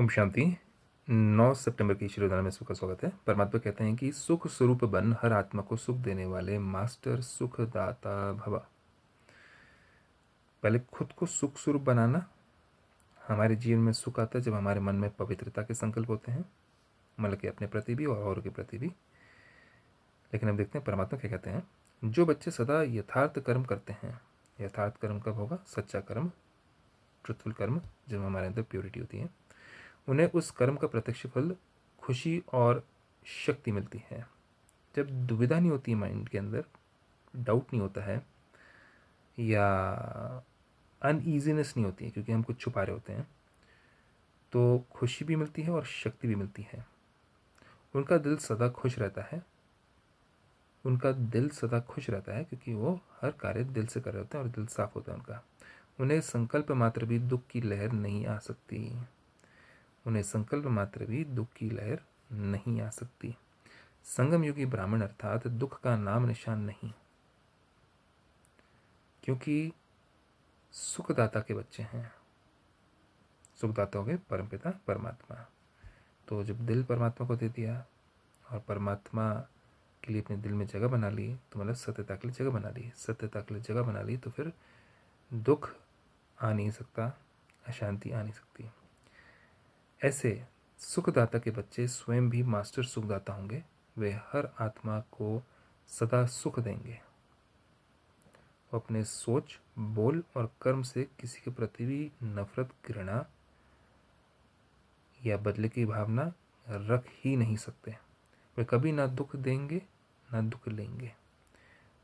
ओम शांति 9 सितंबर की श्रीदान में सबका स्वागत है परमात्मा कहते हैं कि सुख स्वरूप बन हर आत्मा को सुख देने वाले मास्टर सुखदाता भवा पहले खुद को सुख स्वरूप बनाना हमारे जीवन में सुख आता है जब हमारे मन में पवित्रता के संकल्प होते हैं मतलब कि अपने प्रति भी और औरों के प्रति भी लेकिन हम देखते हैं परमात्मा क्या कहते हैं जो बच्चे सदा यथार्थ कर्म करते हैं यथार्थ कर्म कब होगा सच्चा कर्म ट्रुथफुल कर्म जब हमारे अंदर प्योरिटी होती है उन्हें उस कर्म का प्रत्यक्ष फल खुशी और शक्ति मिलती है जब दुविधा नहीं होती माइंड के अंदर डाउट नहीं होता है या अनइजीनेस नहीं होती है क्योंकि हम कुछ छुपा रहे होते हैं तो खुशी भी मिलती है और शक्ति भी मिलती है उनका दिल सदा खुश रहता है उनका दिल सदा खुश रहता है क्योंकि वो हर कार्य दिल से कर रहे होते हैं और दिल साफ होता है उनका उन्हें संकल्प मात्र भी दुख की लहर नहीं आ सकती उन्हें संकल्प मात्र भी दुख की लहर नहीं आ सकती संगम युगी ब्राह्मण अर्थात दुख का नाम निशान नहीं क्योंकि सुखदाता के बच्चे हैं सुखदाता हो गए परमपिता परमात्मा तो जब दिल परमात्मा को दे दिया और परमात्मा के लिए अपने दिल में जगह बना ली तो मतलब सत्यता के लिए जगह बना ली सत्यता के लिए जगह बना ली तो फिर दुख आ नहीं सकता अशांति आ नहीं सकती ऐसे सुखदाता के बच्चे स्वयं भी मास्टर सुखदाता होंगे वे हर आत्मा को सदा सुख देंगे वो अपने सोच बोल और कर्म से किसी के प्रति भी नफरत घृणा या बदले की भावना रख ही नहीं सकते वे कभी ना दुख देंगे ना दुख लेंगे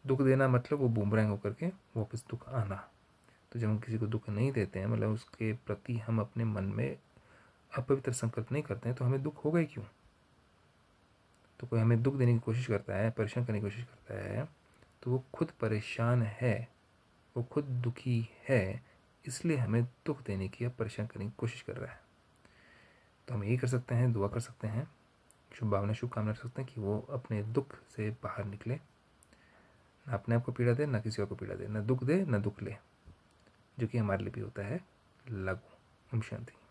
दुख देना मतलब वो बूमरैंग होकर के वापस दुख आना तो जब हम किसी को दुख नहीं देते हैं मतलब उसके प्रति हम अपने मन में अपवित्र संकल्प नहीं करते हैं तो हमें दुख होगा ही क्यों तो कोई हमें दुख देने की कोशिश करता है परेशान करने की कोशिश करता है तो वो खुद परेशान है वो खुद दुखी है इसलिए हमें दुख देने की या परेशान करने की कोशिश कर रहा है तो हम यही कर सकते हैं दुआ कर सकते हैं शुभ भावना शुभकामना कर सकते हैं कि वो अपने दुख से बाहर निकले ना अपने आप को पीड़ा दे ना किसी और को पीड़ा दे ना दुख दे ना दुख ले जो कि हमारे लिए भी होता है लागू ओम शांति